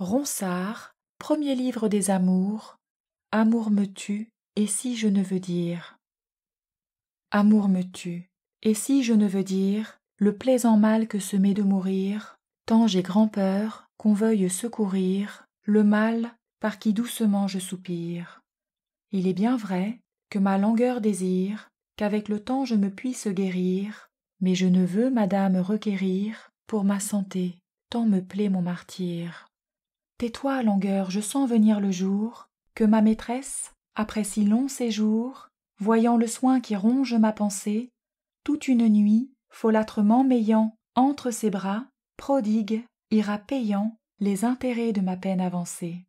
Ronsard, premier livre des amours, Amour me tue, et si je ne veux dire Amour me tue, et si je ne veux dire Le plaisant mal que se met de mourir, Tant j'ai grand-peur qu'on veuille secourir Le mal par qui doucement je soupire. Il est bien vrai que ma langueur désire Qu'avec le temps je me puisse guérir, Mais je ne veux, madame, requérir Pour ma santé, tant me plaît mon martyre. Tais-toi, langueur, je sens venir le jour, que ma maîtresse, après si long séjour, voyant le soin qui ronge ma pensée, toute une nuit, folâtrement m'ayant entre ses bras, prodigue, ira payant les intérêts de ma peine avancée.